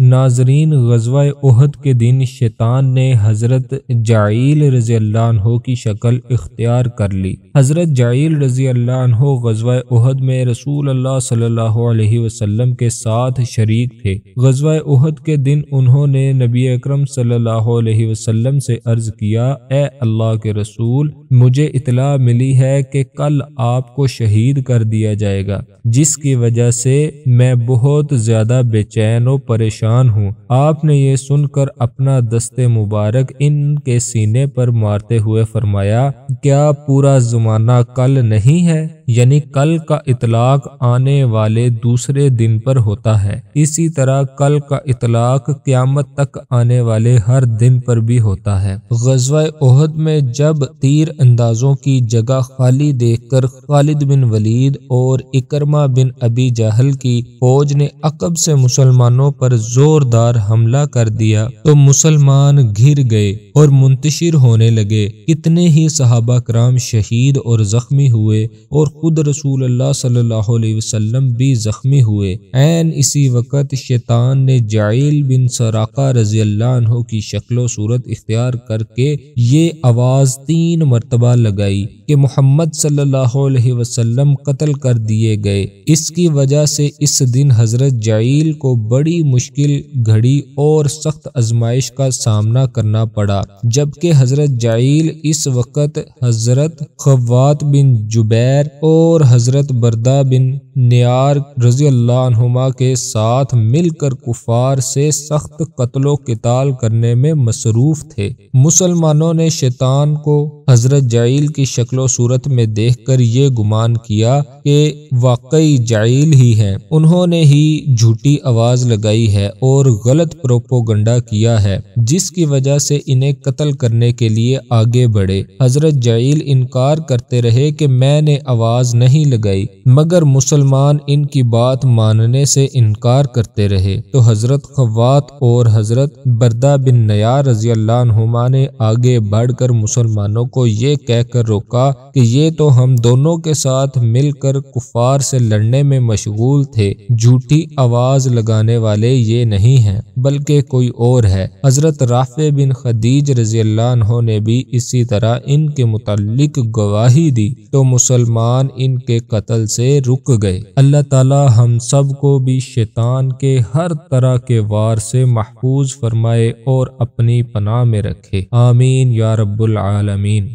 नाजरीन गजवा उहद के दिन शैतान ने हज़रत जाइल रज़ी अल्लाह की शक्ल इख्तियार कर ली हज़रत जाइल रज़ी अल्लाह गजवा उहद में रसूल अल्लाह सल्लल्लाहु अलैहि वसल्लम के साथ शरीक थे गजवा उहद के दिन उन्होंने नबी अकरम सल्लल्लाहु अलैहि वसल्लम से अर्ज़ किया ए अल्लाह के रसूल मुझे इतला मिली है कि कल आपको शहीद कर दिया जाएगा जिसकी वजह से मैं बहुत ज़्यादा बेचैन और परेशान परेशान हूँ आपने ये सुनकर अपना दस्ते मुबारक इनके सीने पर मारते हुए फरमाया क्या पूरा जमाना कल नहीं है यानी कल का इतलाक आने वाले दूसरे दिन पर होता है इसी तरह कल का इतलाक क्यामत तक आने वाले हर दिन पर भी होता है गजवा ओहद में जब तीर अंदाजों की जगह खाली देखकर खालिद बिन वलीद और इकरमा बिन अबी जहल की फौज ने अकब से मुसलमानों पर जोरदार हमला कर दिया तो मुसलमान घिर गए और मुंतशिर होने लगे कितने ही सहाबा कराम शहीद और जख्मी हुए और खुद रसूल अल्लाह सल्लल्लाहु अलैहि वसल्लम भी जख्मी हुए एन इसी वक्त शैतान ने जाइल बिन सराका रजी अल्लाह की शक्लो सूरत इख्तियार करके ये आवाज़ तीन मरतबा लगाई कि मोहम्मद सल्लल्लाहु अलैहि वसल्लम कत्ल कर दिए गए इसकी वजह से इस दिन हज़रत जाइल को बड़ी मुश्किल घड़ी और सख्त आजमाइश का सामना करना पड़ा जबकि हज़रत जाइल इस वक्त हज़रत खवात बिन जुबैर और हज़रत बरदा बिन नियार रजी अल्लाहुमा के साथ मिलकर कुफार से सख्त कत्लो किताल करने में मसरूफ थे मुसलमानों ने शैतान को हज़रत जाइल की शक्ल शक्लो सूरत में देख कर ये गुमान किया के वाकई जाइल ही है उन्होंने ही झूठी आवाज लगाई है और गलत प्रोपोगंडा किया है जिसकी वजह से इन्हें कत्ल करने के लिए आगे बढ़े हजरत जाइल इनकार करते रहे कि मैंने आवाज नहीं लगाई मगर मुसलमान इनकी बात मानने से इनकार करते रहे तो हजरत खवात और हजरत बरदा बिन नया रजी अल्लाह ने आगे बढ़कर मुसलमानों को ये कहकर रोका कहा कि ये तो हम दोनों के साथ मिलकर कुफार से लड़ने में मशगूल थे झूठी आवाज लगाने वाले ये नहीं हैं बल्कि कोई और है हजरत राफे बिन खदीज रजी ने भी इसी तरह इनके मुतलक गवाही दी तो मुसलमान इनके कत्ल से रुक गए अल्लाह तला हम सब को भी शैतान के हर तरह के वार से महफूज फरमाए और अपनी पनाह में रखे आमीन या रबुल आलमीन